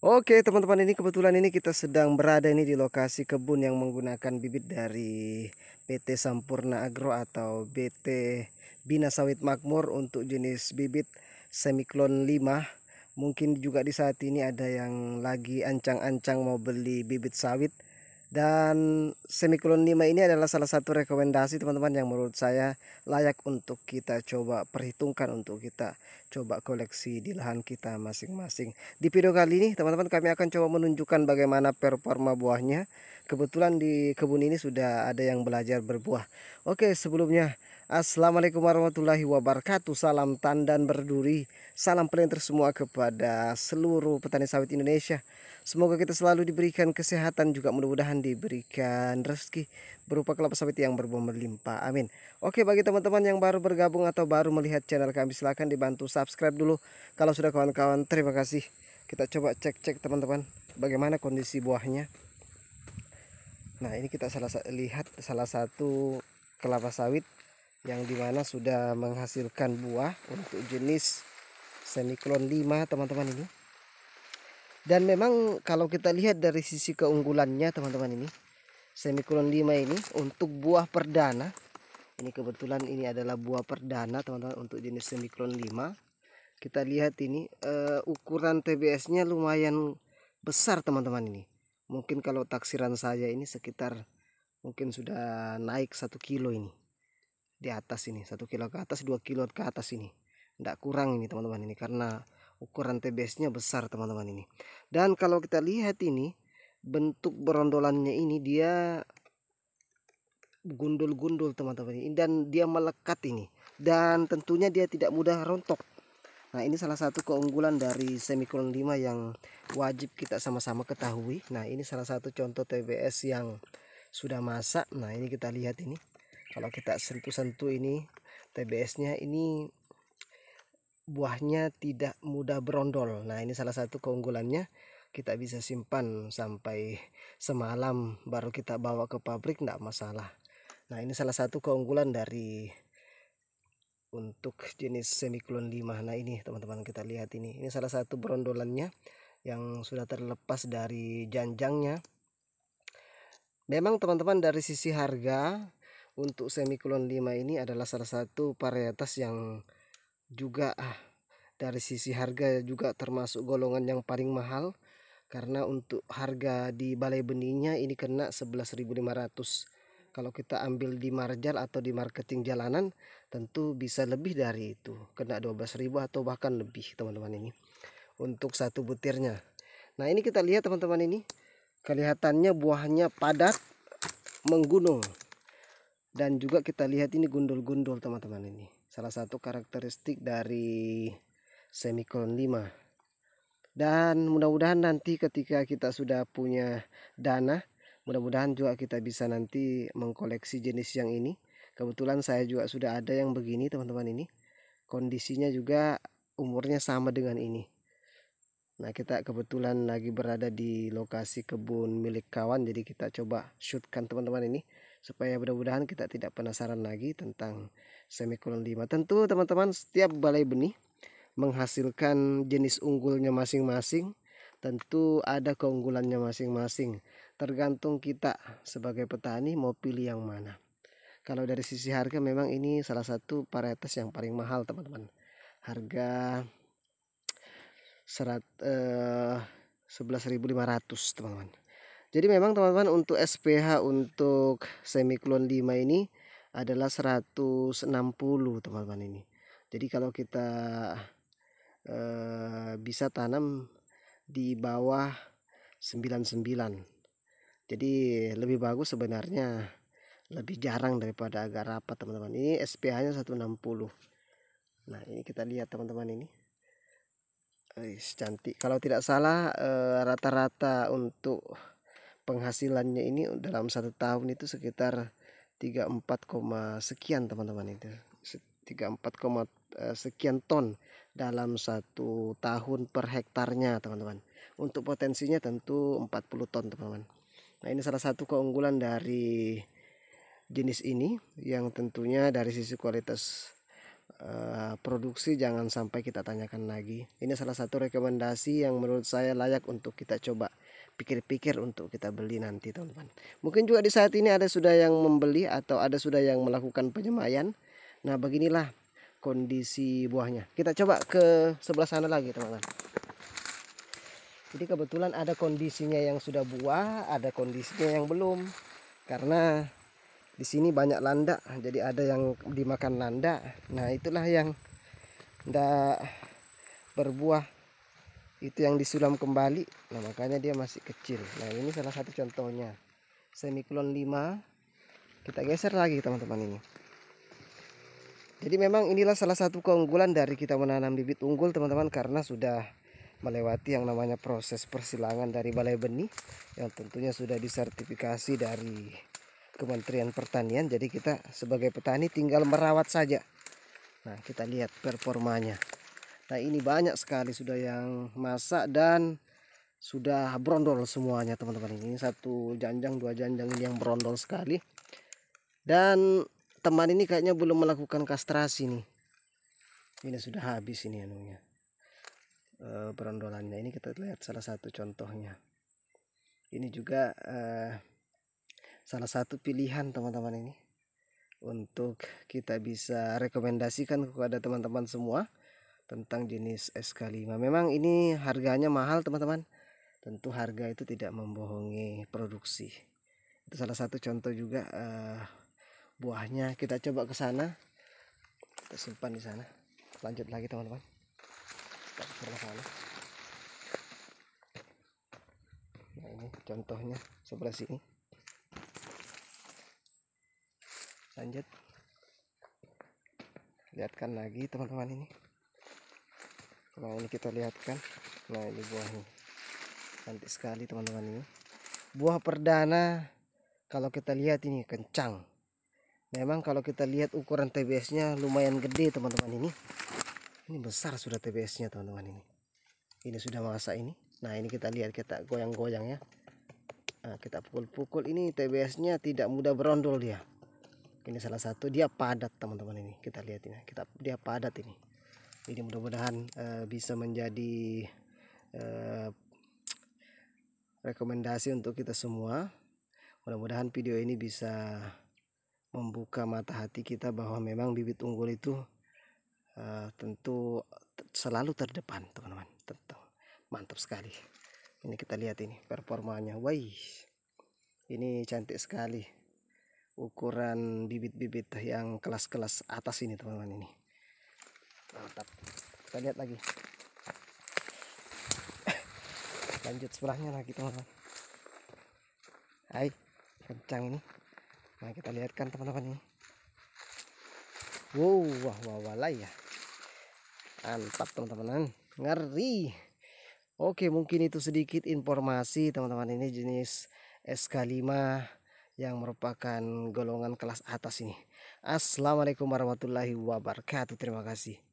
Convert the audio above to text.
Oke teman-teman ini kebetulan ini kita sedang berada ini di lokasi kebun yang menggunakan bibit dari PT Sampurna Agro atau BT Bina Sawit Makmur untuk jenis bibit semiklon 5 mungkin juga di saat ini ada yang lagi ancang-ancang mau beli bibit sawit dan semiklon 5 ini adalah salah satu rekomendasi teman-teman yang menurut saya layak untuk kita coba perhitungkan untuk kita coba koleksi di lahan kita masing-masing. Di video kali ini teman-teman kami akan coba menunjukkan bagaimana performa buahnya. Kebetulan di kebun ini sudah ada yang belajar berbuah. Oke sebelumnya Assalamualaikum warahmatullahi wabarakatuh Salam tandan berduri Salam pelintir semua kepada seluruh petani sawit Indonesia Semoga kita selalu diberikan kesehatan juga mudah-mudahan diberikan rezeki berupa kelapa sawit yang berbuah melimpah. Amin. Oke bagi teman-teman yang baru bergabung atau baru melihat channel kami silahkan dibantu subscribe dulu. Kalau sudah kawan-kawan terima kasih. Kita coba cek-cek teman-teman bagaimana kondisi buahnya. Nah ini kita salah lihat salah satu kelapa sawit yang dimana sudah menghasilkan buah untuk jenis semiklon 5 teman-teman ini dan memang kalau kita lihat dari sisi keunggulannya teman-teman ini semikulon 5 ini untuk buah perdana ini kebetulan ini adalah buah perdana teman-teman untuk jenis semikulon 5 kita lihat ini uh, ukuran TBS nya lumayan besar teman-teman ini mungkin kalau taksiran saya ini sekitar mungkin sudah naik satu kilo ini di atas ini satu kilo ke atas 2 kilo ke atas ini tidak kurang ini teman-teman ini karena ukuran TBS-nya besar teman-teman ini. Dan kalau kita lihat ini bentuk berondolannya ini dia gundul-gundul teman-teman ini dan dia melekat ini dan tentunya dia tidak mudah rontok. Nah, ini salah satu keunggulan dari semikolon 5 yang wajib kita sama-sama ketahui. Nah, ini salah satu contoh TBS yang sudah masak. Nah, ini kita lihat ini. Kalau kita sentuh-sentuh ini TBS-nya ini buahnya tidak mudah berondol. Nah, ini salah satu keunggulannya. Kita bisa simpan sampai semalam baru kita bawa ke pabrik tidak masalah. Nah, ini salah satu keunggulan dari untuk jenis semiklon 5. Nah, ini teman-teman kita lihat ini. Ini salah satu berondolannya yang sudah terlepas dari janjangnya. Memang teman-teman dari sisi harga untuk semiklon 5 ini adalah salah satu varietas yang juga ah dari sisi harga juga termasuk golongan yang paling mahal karena untuk harga di balai benihnya ini kena 11.500 kalau kita ambil di marjal atau di marketing jalanan tentu bisa lebih dari itu kena 12.000 atau bahkan lebih teman-teman ini untuk satu butirnya nah ini kita lihat teman-teman ini kelihatannya buahnya padat menggunung dan juga kita lihat ini gundul-gundul teman-teman ini salah satu karakteristik dari semikron 5 dan mudah-mudahan nanti ketika kita sudah punya dana mudah-mudahan juga kita bisa nanti mengkoleksi jenis yang ini kebetulan saya juga sudah ada yang begini teman-teman ini kondisinya juga umurnya sama dengan ini Nah kita kebetulan lagi berada di lokasi kebun milik kawan jadi kita coba shootkan teman-teman ini supaya mudah-mudahan kita tidak penasaran lagi tentang semikolon 5 tentu teman-teman setiap balai benih menghasilkan jenis unggulnya masing-masing tentu ada keunggulannya masing-masing tergantung kita sebagai petani mau pilih yang mana kalau dari sisi harga memang ini salah satu varietas yang paling mahal teman-teman harga serat eh, 11.500 teman-teman jadi memang teman-teman untuk SPH untuk semiklon 5 ini adalah 160 teman-teman ini. Jadi kalau kita eh, bisa tanam di bawah 99. Jadi lebih bagus sebenarnya lebih jarang daripada agak rapat teman-teman. Ini SPH-nya 160. Nah, ini kita lihat teman-teman ini. Eish, cantik. Kalau tidak salah eh, rata-rata eh, rata -rata untuk penghasilannya ini dalam satu tahun itu sekitar 34, sekian teman-teman itu 34, eh, sekian ton dalam satu tahun per hektarnya teman-teman untuk potensinya tentu 40 ton teman-teman nah ini salah satu keunggulan dari jenis ini yang tentunya dari sisi kualitas Eh, produksi jangan sampai kita tanyakan lagi. Ini salah satu rekomendasi yang menurut saya layak untuk kita coba pikir-pikir untuk kita beli nanti teman-teman. Mungkin juga di saat ini ada sudah yang membeli atau ada sudah yang melakukan penyemayan. Nah beginilah kondisi buahnya. Kita coba ke sebelah sana lagi teman-teman. Jadi kebetulan ada kondisinya yang sudah buah, ada kondisinya yang belum. Karena di sini banyak landak jadi ada yang dimakan landak nah itulah yang tidak berbuah itu yang disulam kembali nah makanya dia masih kecil nah ini salah satu contohnya semiklon 5 kita geser lagi teman-teman ini jadi memang inilah salah satu keunggulan dari kita menanam bibit unggul teman-teman karena sudah melewati yang namanya proses persilangan dari balai benih yang tentunya sudah disertifikasi dari Kementerian Pertanian jadi kita sebagai petani tinggal merawat saja nah kita lihat performanya nah ini banyak sekali sudah yang masak dan sudah brondol semuanya teman-teman ini satu janjang dua janjang ini yang brondol sekali dan teman ini kayaknya belum melakukan kastrasi nih ini sudah habis ini anunya e, brondolannya ini kita lihat salah satu contohnya ini juga eh, salah satu pilihan teman-teman ini untuk kita bisa rekomendasikan kepada teman-teman semua tentang jenis SK5 memang ini harganya mahal teman-teman tentu harga itu tidak membohongi produksi itu salah satu contoh juga uh, buahnya kita coba ke sana kita simpan di sana lanjut lagi teman-teman nah ini contohnya sebelah sini lanjut lihatkan lagi teman-teman ini nah ini kita lihatkan nah ini buahnya cantik sekali teman-teman ini buah perdana kalau kita lihat ini kencang memang kalau kita lihat ukuran TBS nya lumayan gede teman-teman ini ini besar sudah TBS nya teman-teman ini ini sudah masa ini nah ini kita lihat kita goyang-goyang ya nah, kita pukul-pukul ini TBS nya tidak mudah berondol dia ini salah satu dia padat teman-teman ini kita lihat ini kita dia padat ini ini mudah-mudahan uh, bisa menjadi uh, rekomendasi untuk kita semua mudah-mudahan video ini bisa membuka mata hati kita bahwa memang bibit unggul itu uh, tentu selalu terdepan teman-teman tentu mantap sekali ini kita lihat ini performanya wih ini cantik sekali ukuran bibit-bibit yang kelas-kelas atas ini teman-teman ini mantap kita lihat lagi lanjut sebelahnya lagi teman-teman hai kencang ini nah kita lihatkan teman-teman ini wow wah wah walai ya mantap teman-teman ngeri oke mungkin itu sedikit informasi teman-teman ini jenis SK5 yang merupakan golongan kelas atas ini. Assalamualaikum warahmatullahi wabarakatuh. Terima kasih.